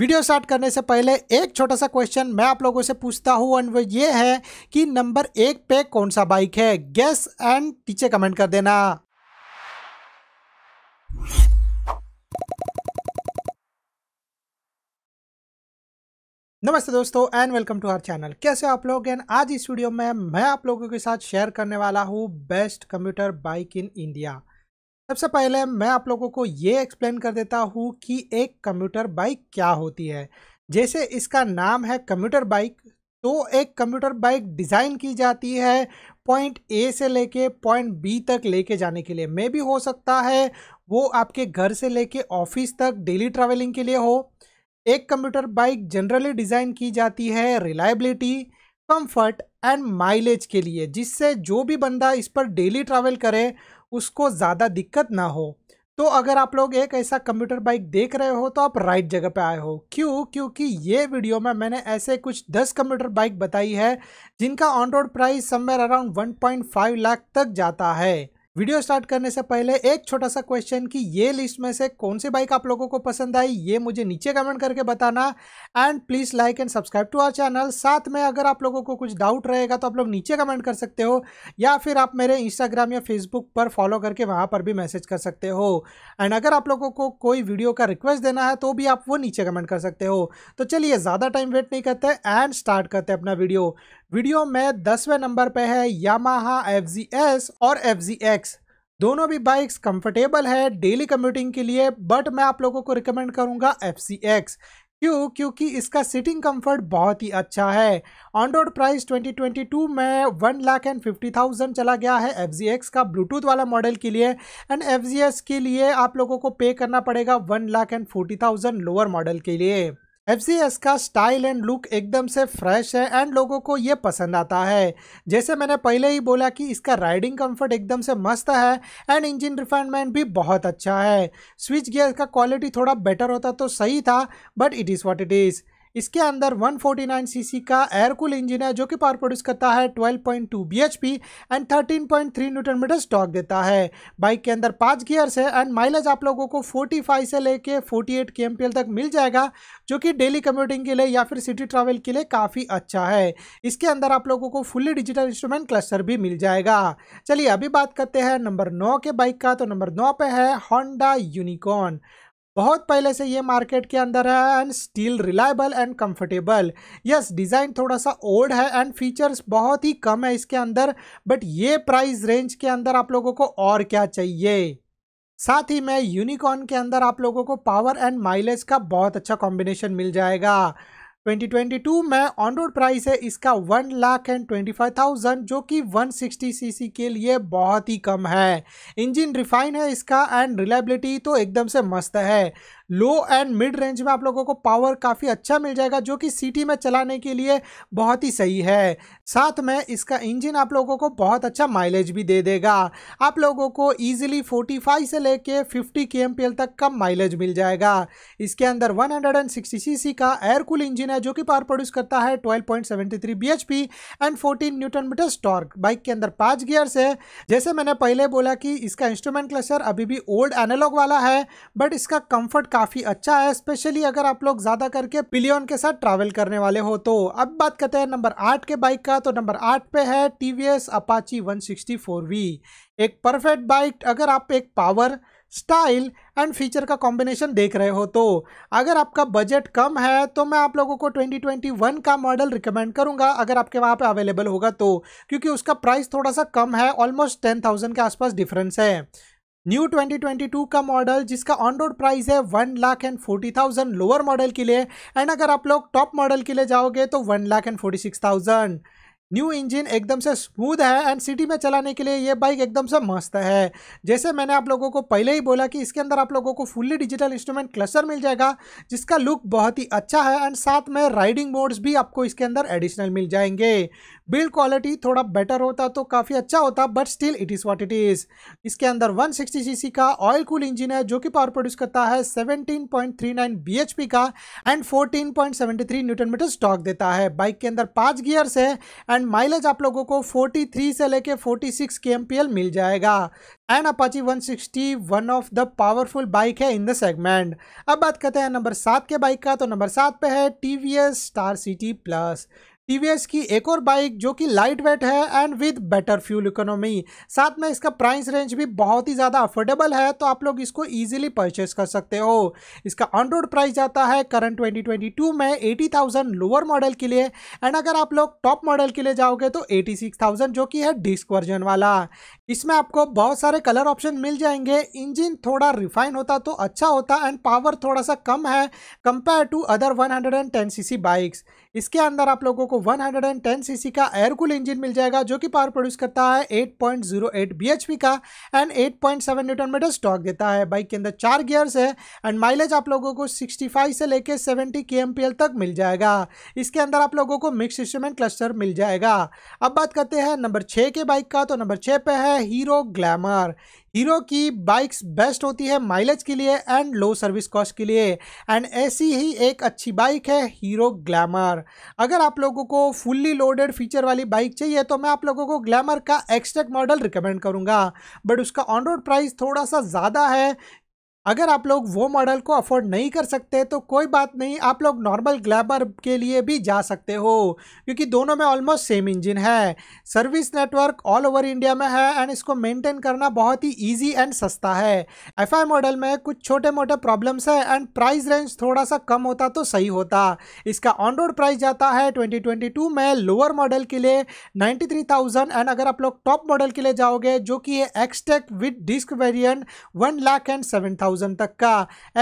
video start करने से पहले एक छोटा सा क्वेश्चन मैं आप लोगों से पूछता हूँ एंड वो ये है कि नंबर एक पे कौन सा बाइक है गेस एंड पीछे कमेंट कर देना नमस्ते दोस्तों and welcome to our channel कैसे आप लोग एंड आज इस वीडियो में मैं आप लोगों के साथ शेयर करने वाला हूँ best commuter bike in India सबसे पहले मैं आप लोगों को ये एक्सप्लेन कर देता हूँ कि एक कंप्यूटर बाइक क्या होती है जैसे इसका नाम है कंप्यूटर बाइक तो एक कंप्यूटर बाइक डिज़ाइन की जाती है पॉइंट ए से लेके पॉइंट बी तक लेके जाने के लिए मे भी हो सकता है वो आपके घर से लेके ऑफिस तक डेली ट्रैवलिंग के लिए हो एक कंप्यूटर बाइक जनरली डिज़ाइन की जाती है रिलायबिलिटी कंफर्ट एंड माइलेज के लिए जिससे जो भी बंदा इस पर डेली ट्रैवल करे उसको ज़्यादा दिक्कत ना हो तो अगर आप लोग एक ऐसा कंप्यूटर बाइक देख रहे हो तो आप राइट जगह पे आए हो क्यों क्योंकि ये वीडियो में मैंने ऐसे कुछ 10 कंप्यूटर बाइक बताई है जिनका on road price somewhere around 1.5 lakh तक जाता है वीडियो स्टार्ट करने से पहले एक छोटा सा क्वेश्चन कि ये लिस्ट में से कौन सी बाइक आप लोगों को पसंद आई ये मुझे नीचे कमेंट करके बताना and please like and subscribe to our channel साथ में अगर आप लोगों को कुछ डाउट रहेगा तो आप लोग नीचे कमेंट कर सकते हो या फिर आप मेरे इंस्टाग्राम या फेसबुक पर फॉलो करके वहाँ पर भी मैसेज कर सकते हो एंड अगर आप लोगों को कोई वीडियो का रिक्वेस्ट देना है तो भी आप वो नीचे कमेंट कर सकते हो तो चलिए ज़्यादा टाइम वेट नहीं करते एंड स्टार्ट करते अपना वीडियो वीडियो में दसवें नंबर पे है यामाहा एस और एक्स दोनों भी बाइक्स कंफर्टेबल है डेली कम्यूटिंग के लिए बट मैं आप लोगों को रिकमेंड करूंगा एक्स क्यों क्योंकि इसका सीटिंग कंफर्ट बहुत ही अच्छा है ऑन रोड प्राइस 2022 में one lakh and fifty thousand चला गया है एफ का ब्लूटूथ वाला मॉडल के लिए एंड एफ के लिए आप लोगों को पे करना पड़ेगा one lakh and forty thousand lower model के लिए एफ का स्टाइल एंड लुक एकदम से फ्रेश है एंड लोगों को ये पसंद आता है जैसे मैंने पहले ही बोला कि इसका राइडिंग कंफर्ट एकदम से मस्त है एंड इंजन रिफाइनमेंट भी बहुत अच्छा है स्विच गियर का क्वालिटी थोड़ा बेटर होता तो सही था but it is what it is इसके अंदर 149 सीसी का एयर कूल इंजन है जो कि पावर प्रोड्यूस करता है 12.2 bhp एंड 13.3 न्यूटन मीटर स्टॉक देता है बाइक के अंदर पाँच गियर्स है एंड माइलेज आप लोगों को 45 से लेके 48 kmpl तक मिल जाएगा जो कि डेली कम्यूटिंग के लिए या फिर सिटी ट्रैवल के लिए काफ़ी अच्छा है इसके अंदर आप लोगों को फुल्ली डिजिटल इंस्ट्रूमेंट क्लस्टर भी मिल जाएगा चलिए अभी बात करते हैं नंबर नौ के बाइक का तो नंबर नौ पे है होंडा यूनिकॉर्न बहुत पहले से ये मार्केट के अंदर है and still reliable and comfortable yes design थोड़ा सा ओल्ड है एंड फीचर्स बहुत ही कम है इसके अंदर बट ये प्राइस रेंज के अंदर आप लोगों को और क्या चाहिए साथ ही में यूनिकॉर्न के अंदर आप लोगों को पावर एंड माइलेज का बहुत अच्छा कॉम्बिनेशन मिल जाएगा 2022 में ऑन रोड प्राइस है इसका one lakh and twenty five thousand जो कि 160 सीसी के लिए बहुत ही कम है इंजन रिफाइन है इसका एंड रिलायबिलिटी तो एकदम से मस्त है लो एंड मिड रेंज में आप लोगों को पावर काफ़ी अच्छा मिल जाएगा जो कि सिटी में चलाने के लिए बहुत ही सही है साथ में इसका इंजन आप लोगों को बहुत अच्छा माइलेज भी दे देगा आप लोगों को ईजिली 45 से लेके 50 के तक का माइलेज मिल जाएगा इसके अंदर 160 हंड्रेड का एयर कूल इंजन है जो कि पावर प्रोड्यूस करता है 12.73 bhp and fourteen newton meter torque bike के अंदर पाँच गियर्स है जैसे मैंने पहले बोला कि इसका इंस्ट्रूमेंट क्लस्टर अभी भी ओल्ड एनालॉग वाला है बट इसका कंफर्ट काफी अच्छा है स्पेशली अगर आप लोग ज्यादा करके पिलियन के साथ ट्रैवल करने वाले हो तो अब बात करते हैं नंबर आठ के बाइक का तो नंबर आठ पे है टीवीएस अपाची 164V एक परफेक्ट बाइक अगर आप एक पावर स्टाइल एंड फीचर का कॉम्बिनेशन देख रहे हो तो अगर आपका बजट कम है तो मैं आप लोगों को 2021 का मॉडल रिकमेंड करूंगा अगर आपके वहाँ पे अवेलेबल होगा तो क्योंकि उसका प्राइस थोड़ा सा कम है ऑलमोस्ट 10,000 के आसपास डिफरेंस है न्यू 2022 का मॉडल जिसका ऑन रोड प्राइस है one lakh and forty thousand lower model के लिए एंड अगर आप लोग टॉप मॉडल के लिए जाओगे तो one lakh and forty six thousand new engine एकदम से स्मूथ है एंड सिटी में चलाने के लिए ये बाइक एकदम से मस्त है जैसे मैंने आप लोगों को पहले ही बोला कि इसके अंदर आप लोगों को फुल्ली डिजिटल इंस्ट्रूमेंट क्लस्टर मिल जाएगा जिसका लुक बहुत ही अच्छा है एंड साथ में राइडिंग मोड्स भी आपको इसके अंदर एडिशनल मिल जाएंगे बिल्ड क्वालिटी थोड़ा बेटर होता तो काफ़ी अच्छा होता but still it is what it is इसके अंदर 160 सीसी का ऑयल कूल इंजन है जो कि पावर प्रोड्यूस करता है 17.39 पी का एंड 14.73 न्यूटन मीटर स्टॉक देता है बाइक के अंदर पाँच गियर्स है एंड माइलेज आप लोगों को 43 से लेके 46 एल मिल जाएगा and Apache 160 one of the powerful bike है इन द सेगमेंट अब बात करते हैं नंबर सात के बाइक का तो नंबर सात पे है T V S star city plus TVS की एक और बाइक जो कि लाइट वेट है and with better fuel economy साथ में इसका प्राइस रेंज भी बहुत ही ज़्यादा अफोर्डेबल है तो आप लोग इसको ईजिली परचेज कर सकते हो इसका ऑन रोड प्राइस जाता है करंट 2022 में 80,000 लोअर मॉडल के लिए एंड अगर आप लोग टॉप मॉडल के लिए जाओगे तो एटी जो कि है डिस्क वर्जन वाला इसमें आपको बहुत सारे कलर ऑप्शन मिल जाएंगे इंजन थोड़ा रिफाइन होता तो अच्छा होता एंड पावर थोड़ा सा कम है compare to other 110 cc bikes इसके अंदर आप लोगों को 110 सीसी का एयर कूल इंजन मिल जाएगा जो कि पावर प्रोड्यूस करता है 8.08 bhp का एंड 8.7 न्यूटन मीटर स्टॉक देता है बाइक के अंदर चार गियर्स है एंड माइलेज आप लोगों को 65 से लेकर 70 के तक मिल जाएगा इसके अंदर आप लोगों को मिक्स इंस्ट्रूमेंट क्लस्टर मिल जाएगा अब बात करते हैं नंबर छः के बाइक का तो नंबर छः पे है हीरो ग्लैमर हीरो की बाइक्स बेस्ट होती है माइलेज के लिए एंड लो सर्विस कॉस्ट के लिए एंड ऐसी ही एक अच्छी बाइक है हीरो ग्लैमर अगर आप लोगों को फुल्ली लोडेड फीचर वाली बाइक चाहिए तो मैं आप लोगों को ग्लैमर का एक्सटेक मॉडल रिकमेंड करूँगा बट उसका ऑन रोड प्राइस थोड़ा सा ज़्यादा है अगर आप लोग वो मॉडल को अफोर्ड नहीं कर सकते तो कोई बात नहीं आप लोग नॉर्मल ग्लैमर के लिए भी जा सकते हो क्योंकि दोनों में ऑलमोस्ट सेम इंजन है service network all over India में है एंड इसको मेंटेन करना बहुत ही इजी एंड सस्ता है एफ मॉडल में कुछ छोटे मोटे प्रॉब्लम्स है एंड प्राइस रेंज थोड़ा सा कम होता तो सही होता इसका ऑन रोड प्राइस जाता है ट्वेंटी में लोअर मॉडल के लिए नाइन्टी एंड अगर आप लोग टॉप मॉडल के लिए जाओगे जो कि Xtec with disc variant one lakh and seven thousand तक का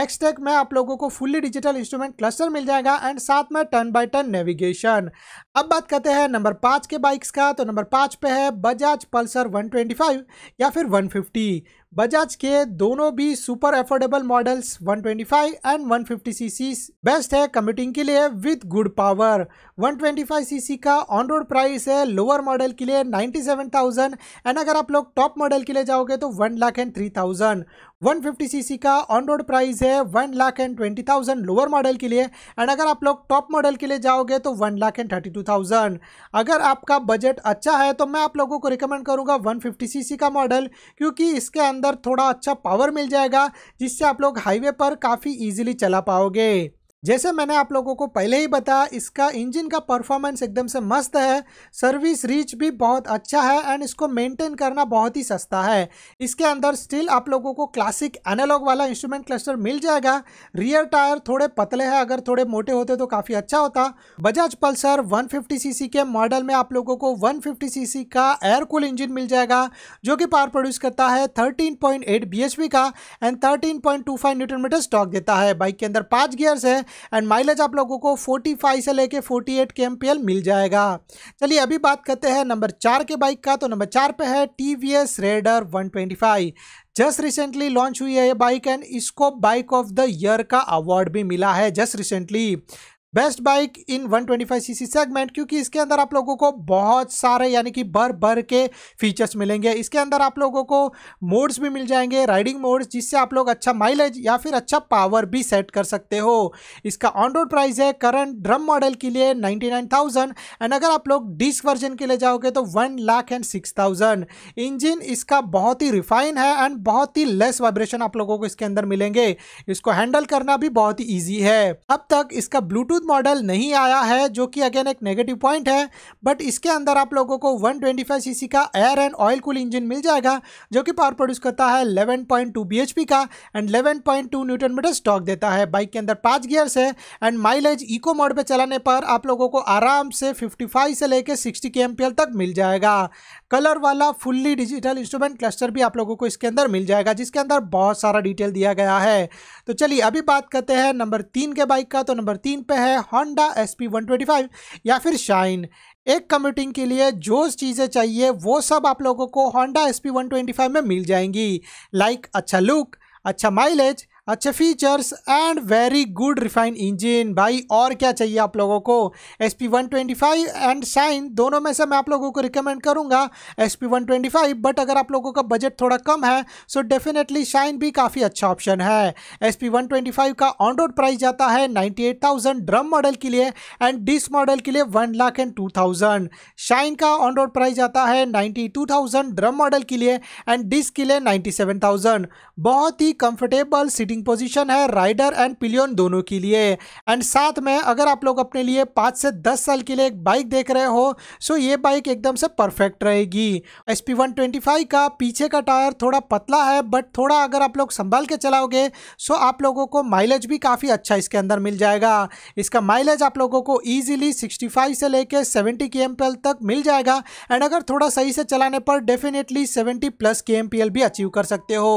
एक्सटेक में आप लोगों को फुल्ली डिजिटल इंस्ट्रूमेंट क्लस्टर मिल जाएगा एंड साथ में टर्न बाय टर्न नेविगेशन अब बात करते हैं नंबर पाँच के बाइक्स का तो नंबर पाँच पे है बजाज पल्सर 125 या फिर 150 बजाज के दोनों भी super affordable models 125 and 150 CC best है कम्यूटिंग के लिए विद गुड पावर 125 सीसी का ऑन रोड प्राइस है लोअर मॉडल के लिए 97,000 एंड अगर आप लोग टॉप मॉडल के लिए जाओगे तो one lakh and three thousand 150 CC का ऑन रोड प्राइस है one lakh and twenty thousand lower model के लिए एंड अगर आप लोग टॉप मॉडल के लिए जाओगे तो one lakh and thirty two thousand अगर आपका बजट अच्छा है तो मैं आप लोगों को रिकमेंड करूँगा वन फिफ्टी सी का मॉडल क्योंकि इसके अंदर थोड़ा अच्छा पावर मिल जाएगा जिससे आप लोग हाईवे पर काफ़ी ईजिली चला पाओगे जैसे मैंने आप लोगों को पहले ही बताया इसका इंजन का परफॉर्मेंस एकदम से मस्त है सर्विस रीच भी बहुत अच्छा है एंड इसको मेंटेन करना बहुत ही सस्ता है इसके अंदर स्टिल आप लोगों को क्लासिक एनालॉग वाला इंस्ट्रूमेंट क्लस्टर मिल जाएगा रियर टायर थोड़े पतले हैं अगर थोड़े मोटे होते तो काफ़ी अच्छा होता बजाज पल्सर वन सीसी के मॉडल में आप लोगों को वन सीसी का एयर कूल इंजन मिल जाएगा जो कि पावर प्रोड्यूस करता है थर्टीन पॉइंट का एंड टू फाइव न्यूट्रोमीटर स्टॉक देता है बाइक के अंदर पाँच गियर्स है एंड माइलेज आप लोगों को 45 से लेके 48 एट के एम मिल जाएगा चलिए अभी बात करते हैं नंबर चार के बाइक का तो नंबर चार पे है T V S Raider one twenty five just recently launch हुई है ये बाइक एंड इसको बाइक ऑफ द ईयर का अवार्ड भी मिला है just recently best bike in 125 cc segment क्योंकि इसके अंदर आप लोगों को बहुत सारे यानी कि भर भर के फीचर्स मिलेंगे इसके अंदर आप लोगों को मोड्स भी मिल जाएंगे राइडिंग मोड्स जिससे आप लोग अच्छा माइलेज या फिर अच्छा पावर भी सेट कर सकते हो इसका ऑन रोड प्राइस है करंट ड्रम मॉडल के लिए 99,000 एंड अगर आप लोग डिस्क वर्जन के लिए जाओगे तो one lakh and six thousand engine इसका बहुत ही रिफाइन है एंड बहुत ही लेस वाइब्रेशन आप लोगों को इसके अंदर मिलेंगे इसको हैंडल करना भी बहुत ही ईजी है अब तक इसका ब्लूटूथ मौजूद मॉडल नहीं आया है जो कि अगेन एक नेगेटिव पॉइंट है बट इसके अंदर आप लोगों को 125 सीसी का air and oil cool engine मिल जाएगा जो कि पावर प्रोड्यूस करता है 11.2 bhp का एंड 11.2 न्यूटन मीटर स्टॉक देता है बाइक के अंदर पाँच गियर्स है एंड माइलेज इको मोड पर चलाने पर आप लोगों को आराम से फाइव से लेकर सिक्सटी के एम तक मिल जाएगा कलर वाला फुल्ली डिजिटल इंस्ट्रूमेंट क्लस्टर भी आप लोगों को इसके अंदर मिल जाएगा जिसके अंदर बहुत सारा डिटेल दिया गया है तो चलिए अभी बात करते हैं नंबर तीन के बाइक का तो नंबर तीन पे है है Honda S P one twenty five या फिर शाइन एक कम्यूटिंग के लिए जो चीज़ें चाहिए वो सब आप लोगों को Honda S P one twenty five में मिल जाएंगी लाइक अच्छा लुक अच्छा माइलेज अच्छे features and very good refine engine भाई और क्या चाहिए आप लोगों को S P one twenty five and Shine दोनों में से मैं आप लोगों को रिकमेंड करूँगा S P one twenty five but अगर आप लोगों का बजट थोड़ा कम है सो डेफिनेटली साइन भी काफ़ी अच्छा ऑप्शन है S P one twenty five का ऑन रोड प्राइस जाता है ninety eight thousand drum model के लिए एंड डिस मॉडल के लिए one lakh and two thousand Shine का ऑन रोड प्राइस जाता है ninety two thousand drum model के लिए एंड डिस के लिए नाइन्टी सेवन थाउजेंड बहुत ही कंफर्टेबल सिटिंग बैटिंग पोजीशन है राइडर एंड पिलियन दोनों के लिए एंड साथ में अगर आप लोग अपने लिए पाँच से दस साल के लिए एक बाइक देख रहे हो सो ये बाइक एकदम से परफेक्ट रहेगी एस पी का पीछे का टायर थोड़ा पतला है बट थोड़ा अगर आप लोग संभाल के चलाओगे सो आप लोगों को माइलेज भी काफ़ी अच्छा इसके अंदर मिल जाएगा इसका माइलेज आप लोगों को ईजिली सिक्सटी से लेकर सेवेंटी के तक मिल जाएगा एंड अगर थोड़ा सही से चलाने पर डेफिनेटली 70 प्लस के भी अचीव कर सकते हो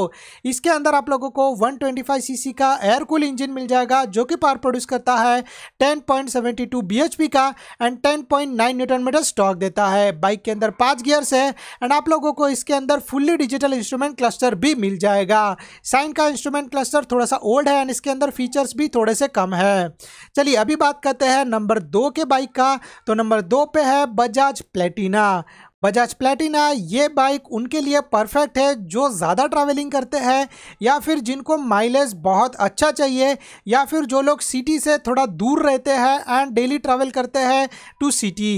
इसके अंदर आप लोगों को 125 एफ का एयर कूल इंजन मिल जाएगा जो कि पावर प्रोड्यूस करता है 10.72 bhp का एंड 10.9 न्यूटन मीटर स्टॉक देता है बाइक के अंदर पांच गियर्स है एंड आप लोगों को इसके अंदर फुल्ली डिजिटल इंस्ट्रूमेंट क्लस्टर भी मिल जाएगा साइन का इंस्ट्रूमेंट क्लस्टर थोड़ा सा ओल्ड है एंड इसके अंदर फीचर्स भी थोड़े से कम है चलिए अभी बात करते हैं नंबर दो के बाइक का तो नंबर दो पे है बजाज प्लेटिना बजाज प्लेटिना ये बाइक उनके लिए परफेक्ट है जो ज़्यादा ट्रैवलिंग करते हैं या फिर जिनको माइलेज बहुत अच्छा चाहिए या फिर जो लोग सिटी से थोड़ा दूर रहते हैं एंड डेली ट्रैवल करते हैं टू सिटी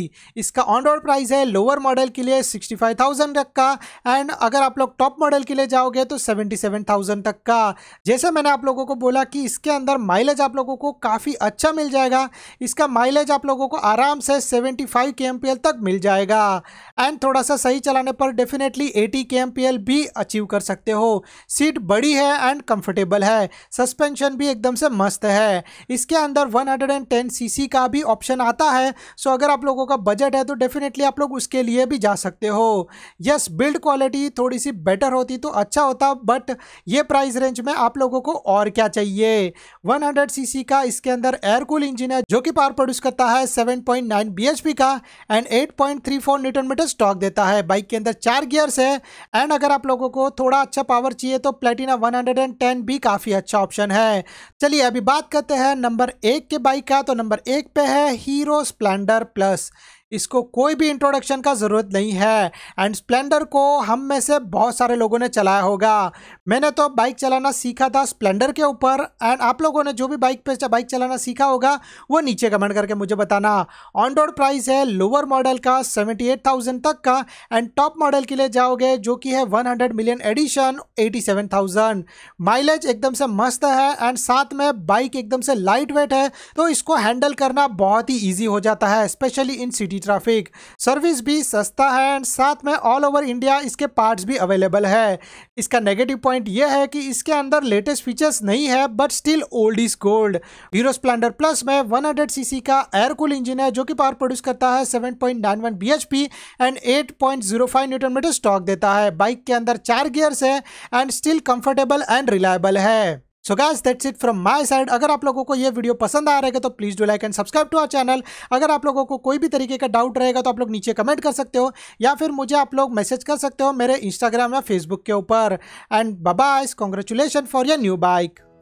इसका ऑन रोड प्राइस है लोअर मॉडल के लिए सिक्सटी फाइव थाउजेंड तक का एंड अगर आप लोग टॉप मॉडल के लिए जाओगे तो सेवेंटी सेवन थाउजेंड तक का जैसे मैंने आप लोगों को बोला कि इसके अंदर माइलेज आप लोगों को काफ़ी अच्छा मिल जाएगा इसका माइलेज आप लोगों को आराम से seventy five K M P L तक मिल जाएगा एंड प्लान थोड़ा सा सही चलाने पर डेफिनेटली 80 के भी अचीव कर सकते हो सीट बड़ी है एंड कंफर्टेबल है सस्पेंशन भी एकदम से मस्त है इसके अंदर 110 सीसी का भी ऑप्शन आता है सो अगर आप लोगों का बजट है तो डेफिनेटली आप लोग उसके लिए भी जा सकते हो यस बिल्ड क्वालिटी थोड़ी सी बेटर होती तो अच्छा होता बट ये प्राइस रेंज में आप लोगों को और क्या चाहिए वन सीसी का इसके अंदर एयर कूल इंजन है जो कि पावर प्रोड्यूस करता है सेवन पॉइंट का एंड 8.34 न्यूटन मीटर टॉक देता है बाइक के अंदर चार गियर्स है एंड अगर आप लोगों को थोड़ा अच्छा पावर चाहिए तो प्लेटिना 110 भी काफ़ी अच्छा ऑप्शन है चलिए अभी बात करते हैं नंबर एक के बाइक का तो नंबर एक पे है हीरो स्प्लेंडर प्लस इसको कोई भी इंट्रोडक्शन का ज़रूरत नहीं है एंड स्प्लेंडर को हम में से बहुत सारे लोगों ने चलाया होगा मैंने तो बाइक चलाना सीखा था स्प्लेंडर के ऊपर एंड आप लोगों ने जो भी बाइक पे बाइक चलाना सीखा होगा वो नीचे कमेंट करके मुझे बताना ऑन रोड प्राइस है लोअर मॉडल का सेवेंटी एट थाउजेंड तक का एंड टॉप मॉडल के लिए जाओगे जो कि है one hundred million edition eighty seven thousand mileage एकदम से मस्त है एंड साथ में बाइक एकदम से लाइट वेट है तो इसको हैंडल करना बहुत ही ईजी हो जाता है specially in city traffic service भी सस्ता है एंड साथ में ऑल ओवर इंडिया इसके पार्ट्स भी अवेलेबल है इसका नेगेटिव पॉइंट यह है कि इसके अंदर लेटेस्ट फीचर्स नहीं है but still old is gold Hero Splendor plus में 100 हंड्रेड का एयर कूल इंजन है जो कि पावर प्रोड्यूस करता है 7.91 bhp and at 8.05 newton metre स्टॉक देता है बाइक के अंदर चार गियर्स है and still comfortable and reliable है so guys that's it from my side अगर आप लोगों को ये वीडियो पसंद आ रहेगा तो please do like and subscribe to our channel अगर आप लोगों को कोई भी तरीके का डाउट रहेगा तो आप लोग नीचे कमेंट कर सकते हो या फिर मुझे आप लोग मैसेज कर सकते हो मेरे इंस्टाग्राम या फेसबुक के ऊपर and bye congratulation for your new bike